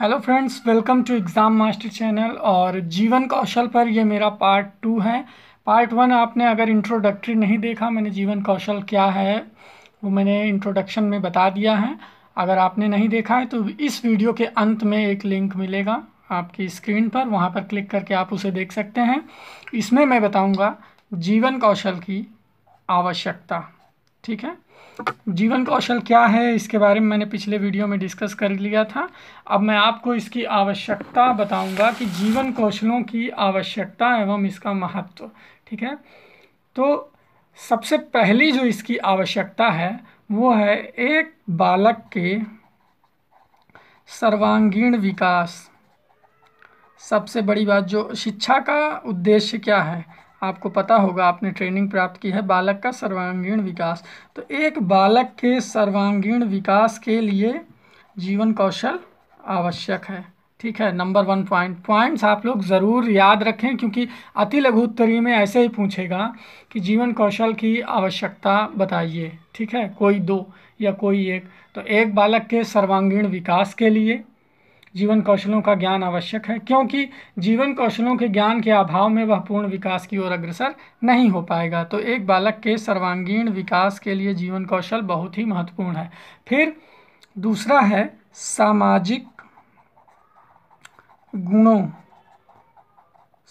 Hello friends welcome to exam master channel और जीवन कौशल पर यह मेरा पार्ट टू है पार्ट वन आपने अगर इंट्रोडक्टरी नहीं देखा मैंने जीवन कौशल क्या है वो मैंने इंट्रोडक्शन में बता दिया है अगर आपने नहीं देखा है तो इस वीडियो के अंत में एक लिंक मिलेगा आपकी स्क्रीन पर वहाँ पर क्लिक करके आप उसे देख सकते हैं इसमें मैं बताऊँगा जीवन कौशल की आवश्यकता ठीक है जीवन कौशल क्या है इसके बारे में मैंने पिछले वीडियो में डिस्कस कर लिया था अब मैं आपको इसकी आवश्यकता बताऊंगा कि जीवन कौशलों की आवश्यकता एवं इसका महत्व ठीक है तो सबसे पहली जो इसकी आवश्यकता है वो है एक बालक के सर्वांगीण विकास सबसे बड़ी बात जो शिक्षा का उद्देश्य क्या है आपको पता होगा आपने ट्रेनिंग प्राप्त की है बालक का सर्वांगीण विकास तो एक बालक के सर्वांगीण विकास के लिए जीवन कौशल आवश्यक है ठीक है नंबर वन पॉइंट पॉइंट्स आप लोग ज़रूर याद रखें क्योंकि अति लघुत्तरी में ऐसे ही पूछेगा कि जीवन कौशल की आवश्यकता बताइए ठीक है कोई दो या कोई एक तो एक बालक के सर्वांगीण विकास के लिए जीवन कौशलों का ज्ञान आवश्यक है क्योंकि जीवन कौशलों के ज्ञान के अभाव में वह पूर्ण विकास की ओर अग्रसर नहीं हो पाएगा तो एक बालक के सर्वांगीण विकास के लिए जीवन कौशल बहुत ही महत्वपूर्ण है फिर दूसरा है सामाजिक गुणों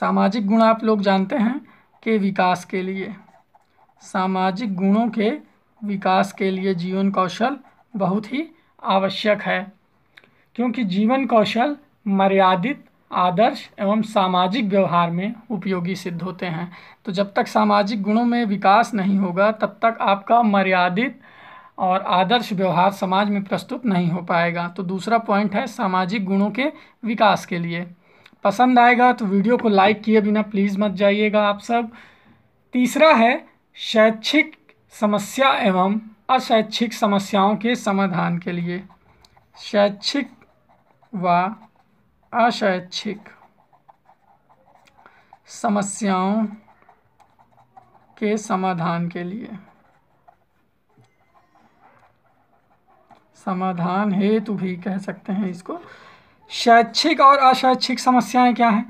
सामाजिक गुण आप लोग जानते हैं के विकास के लिए सामाजिक गुणों के विकास के लिए जीवन कौशल बहुत ही आवश्यक है क्योंकि जीवन कौशल मर्यादित आदर्श एवं सामाजिक व्यवहार में उपयोगी सिद्ध होते हैं तो जब तक सामाजिक गुणों में विकास नहीं होगा तब तक आपका मर्यादित और आदर्श व्यवहार समाज में प्रस्तुत नहीं हो पाएगा तो दूसरा पॉइंट है सामाजिक गुणों के विकास के लिए पसंद आएगा तो वीडियो को लाइक किए बिना प्लीज़ मत जाइएगा आप सब तीसरा है शैक्षिक समस्या एवं अशैक्षिक समस्याओं के समाधान के लिए शैक्षिक व अशैक्षिक समस्याओं के समाधान के लिए समाधान हेतु भी कह सकते हैं इसको शैक्षिक और अशैक्षिक समस्याएं क्या हैं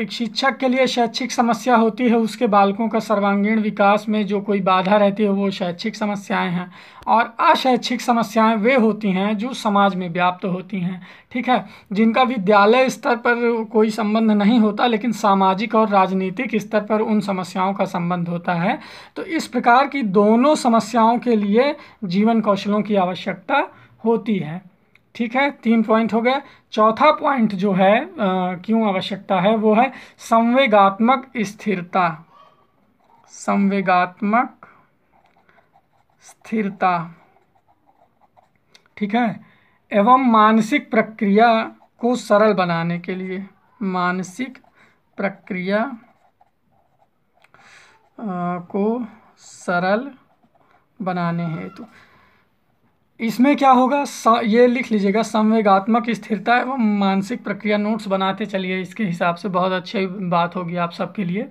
एक शिक्षक के लिए शैक्षिक समस्या होती है उसके बालकों का सर्वांगीण विकास में जो कोई बाधा रहती है वो शैक्षिक समस्याएं हैं और अशैक्षिक समस्याएं वे होती हैं जो समाज में व्याप्त होती हैं ठीक है जिनका विद्यालय स्तर पर कोई संबंध नहीं होता लेकिन सामाजिक और राजनीतिक स्तर पर उन समस्याओं का संबंध होता है तो इस प्रकार की दोनों समस्याओं के लिए जीवन कौशलों की आवश्यकता होती है ठीक है तीन पॉइंट हो गया चौथा पॉइंट जो है क्यों आवश्यकता है वो है संवेगात्मक स्थिरता संवेगात्मक स्थिरता ठीक है एवं मानसिक प्रक्रिया को सरल बनाने के लिए मानसिक प्रक्रिया आ, को सरल बनाने हेतु तो। इसमें क्या होगा स, ये लिख लीजिएगा संवेगात्मक स्थिरता एवं मानसिक प्रक्रिया नोट्स बनाते चलिए इसके हिसाब से बहुत अच्छी बात होगी आप सबके लिए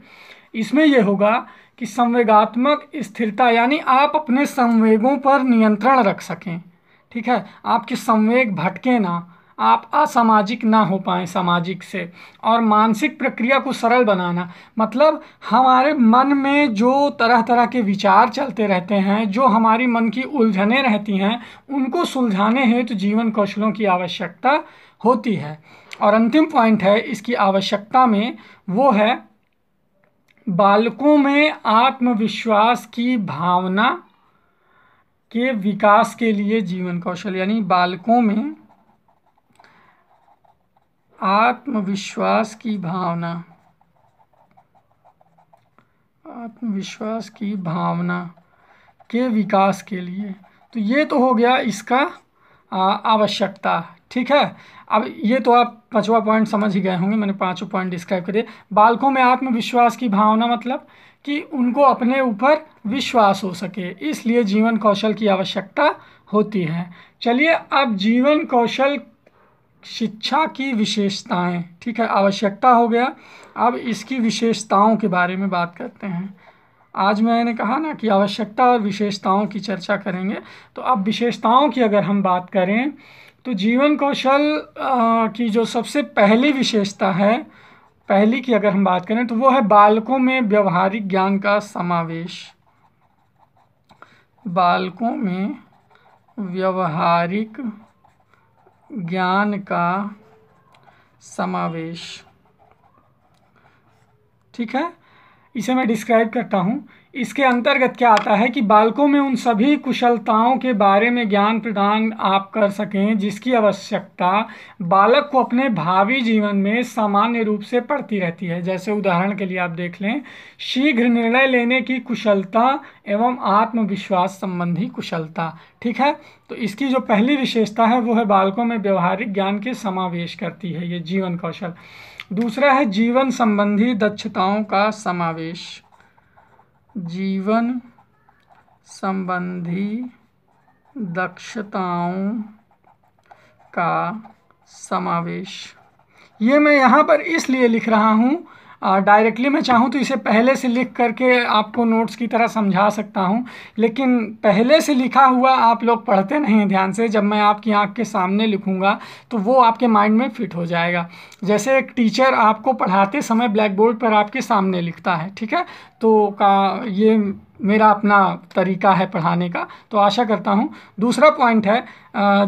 इसमें यह होगा कि संवेगात्मक स्थिरता यानी आप अपने संवेगों पर नियंत्रण रख सकें ठीक है आपके संवेग भटके ना आप असामाजिक ना हो पाएँ सामाजिक से और मानसिक प्रक्रिया को सरल बनाना मतलब हमारे मन में जो तरह तरह के विचार चलते रहते हैं जो हमारी मन की उलझने रहती हैं उनको सुलझाने हेतु तो जीवन कौशलों की आवश्यकता होती है और अंतिम पॉइंट है इसकी आवश्यकता में वो है बालकों में आत्मविश्वास की भावना के विकास के लिए जीवन कौशल यानी बालकों में आत्मविश्वास की भावना आत्मविश्वास की भावना के विकास के लिए तो ये तो हो गया इसका आवश्यकता ठीक है अब ये तो आप पाँचवा पॉइंट समझ ही गए होंगे मैंने पाँचों पॉइंट डिस्क्राइब करिए बालकों में आत्मविश्वास की भावना मतलब कि उनको अपने ऊपर विश्वास हो सके इसलिए जीवन कौशल की आवश्यकता होती है चलिए अब जीवन कौशल शिक्षा की विशेषताएं ठीक है आवश्यकता हो गया अब इसकी विशेषताओं के बारे में बात करते हैं आज मैंने कहा ना कि आवश्यकता और विशेषताओं की चर्चा करेंगे तो अब विशेषताओं की अगर हम बात करें तो जीवन कौशल की जो सबसे पहली विशेषता है पहली की अगर हम बात करें तो वो है बालकों में व्यवहारिक ज्ञान का समावेश बालकों में व्यवहारिक ज्ञान का समावेश ठीक है इसे मैं डिस्क्राइब करता हूँ इसके अंतर्गत क्या आता है कि बालकों में उन सभी कुशलताओं के बारे में ज्ञान प्रदान आप कर सकें जिसकी आवश्यकता बालक को अपने भावी जीवन में सामान्य रूप से पड़ती रहती है जैसे उदाहरण के लिए आप देख लें शीघ्र निर्णय लेने की कुशलता एवं आत्मविश्वास संबंधी कुशलता ठीक है तो इसकी जो पहली विशेषता है वो है बालकों में व्यवहारिक ज्ञान के समावेश करती है ये जीवन कौशल दूसरा है जीवन संबंधी दक्षताओं का समावेश जीवन संबंधी दक्षताओं का समावेश ये मैं यहाँ पर इसलिए लिख रहा हूँ डायरेक्टली मैं चाहूँ तो इसे पहले से लिख करके आपको नोट्स की तरह समझा सकता हूँ लेकिन पहले से लिखा हुआ आप लोग पढ़ते नहीं हैं ध्यान से जब मैं आपकी आँख के सामने लिखूँगा तो वो आपके माइंड में फिट हो जाएगा जैसे एक टीचर आपको पढ़ाते समय ब्लैक बोर्ड पर आपके सामने लिखता है ठीक है तो का ये मेरा अपना तरीका है पढ़ाने का तो आशा करता हूँ दूसरा पॉइंट है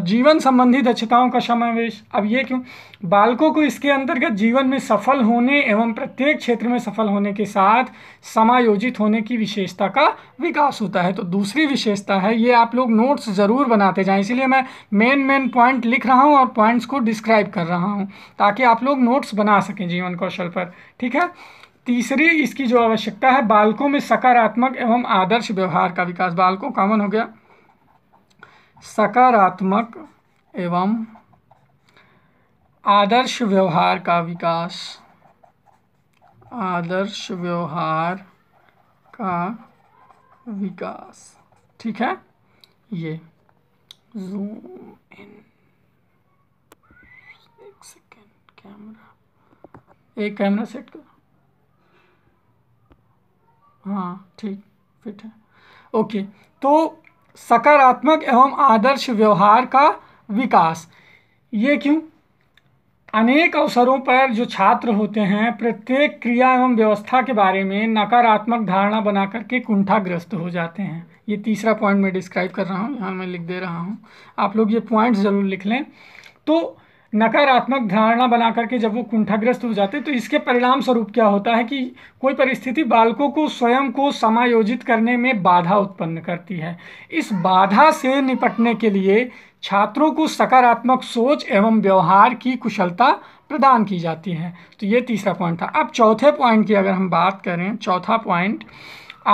जीवन संबंधी दक्षताओं का समावेश अब ये क्यों बालकों को इसके अंतर्गत जीवन में सफल होने एवं प्रत्येक क्षेत्र में सफल होने के साथ समायोजित होने की विशेषता का विकास होता है तो दूसरी विशेषता है ये आप लोग नोट्स ज़रूर बनाते जाएँ इसलिए मैं मेन मेन पॉइंट लिख रहा हूँ और पॉइंट्स को डिस्क्राइब कर रहा हूँ ताकि आप लोग नोट्स बना सकें जीवन कौशल पर ठीक है तीसरी इसकी जो आवश्यकता है बालकों में सकारात्मक एवं आदर्श व्यवहार का विकास बालकों कॉमन हो गया सकारात्मक एवं आदर्श व्यवहार का विकास आदर्श व्यवहार का विकास ठीक है ये जूम इन एक सेकेंड कैमरा एक कैमरा सेट कर हाँ ठीक फिट है ओके तो सकारात्मक एवं आदर्श व्यवहार का विकास ये क्यों अनेक अवसरों पर जो छात्र होते हैं प्रत्येक क्रिया एवं व्यवस्था के बारे में नकारात्मक धारणा बना करके कुंठाग्रस्त हो जाते हैं ये तीसरा पॉइंट मैं डिस्क्राइब कर रहा हूँ यहाँ मैं लिख दे रहा हूँ आप लोग ये पॉइंट्स ज़रूर लिख लें तो नकारात्मक धारणा बना करके जब वो कुंठाग्रस्त हो जाते तो इसके परिणाम स्वरूप क्या होता है कि कोई परिस्थिति बालकों को स्वयं को समायोजित करने में बाधा उत्पन्न करती है इस बाधा से निपटने के लिए छात्रों को सकारात्मक सोच एवं व्यवहार की कुशलता प्रदान की जाती है तो ये तीसरा पॉइंट था अब चौथे पॉइंट की अगर हम बात करें चौथा पॉइंट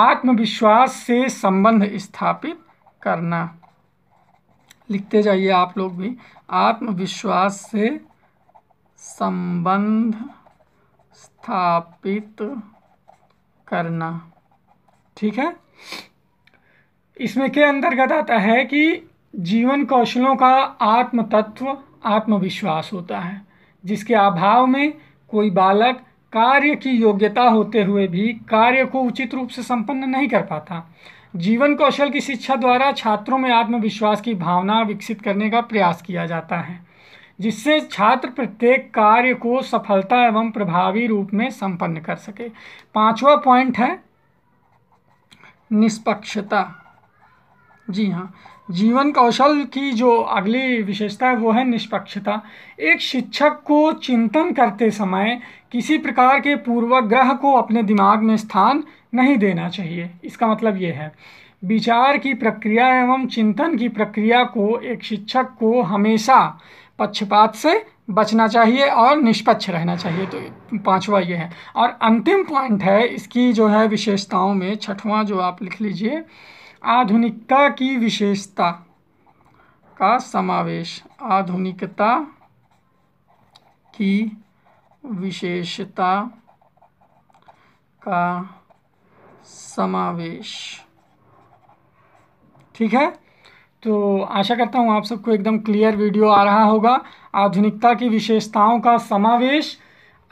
आत्मविश्वास से संबंध स्थापित करना लिखते जाइए आप लोग भी आत्मविश्वास से संबंध स्थापित करना ठीक है इसमें के अंतर्गत आता है कि जीवन कौशलों का आत्म तत्व आत्मविश्वास होता है जिसके अभाव में कोई बालक कार्य की योग्यता होते हुए भी कार्य को उचित रूप से संपन्न नहीं कर पाता जीवन कौशल की शिक्षा द्वारा छात्रों में आत्मविश्वास की भावना विकसित करने का प्रयास किया जाता है जिससे छात्र प्रत्येक कार्य को सफलता एवं प्रभावी रूप में संपन्न कर सके पांचवा पॉइंट है निष्पक्षता जी हाँ जीवन कौशल की जो अगली विशेषता है वो है निष्पक्षता एक शिक्षक को चिंतन करते समय किसी प्रकार के पूर्वाग्रह को अपने दिमाग में स्थान नहीं देना चाहिए इसका मतलब ये है विचार की प्रक्रिया एवं चिंतन की प्रक्रिया को एक शिक्षक को हमेशा पक्षपात से बचना चाहिए और निष्पक्ष रहना चाहिए तो पांचवा ये है और अंतिम पॉइंट है इसकी जो है विशेषताओं में छठवां जो आप लिख लीजिए आधुनिकता की विशेषता का समावेश आधुनिकता की विशेषता का समावेश ठीक है तो आशा करता हूँ आप सबको एकदम क्लियर वीडियो आ रहा होगा आधुनिकता की विशेषताओं का समावेश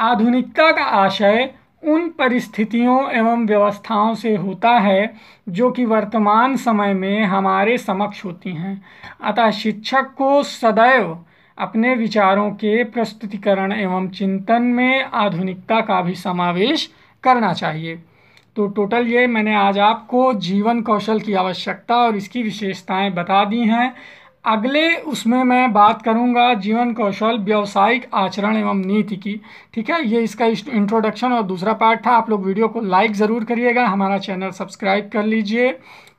आधुनिकता का आशय उन परिस्थितियों एवं व्यवस्थाओं से होता है जो कि वर्तमान समय में हमारे समक्ष होती हैं अतः शिक्षक को सदैव अपने विचारों के प्रस्तुतिकरण एवं चिंतन में आधुनिकता का भी समावेश करना चाहिए तो टोटल ये मैंने आज आपको जीवन कौशल की आवश्यकता और इसकी विशेषताएं बता दी हैं अगले उसमें मैं बात करूंगा जीवन कौशल व्यावसायिक आचरण एवं नीति की ठीक है ये इसका इंट्रोडक्शन और दूसरा पार्ट था आप लोग वीडियो को लाइक ज़रूर करिएगा हमारा चैनल सब्सक्राइब कर लीजिए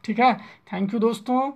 ठीक है थैंक यू दोस्तों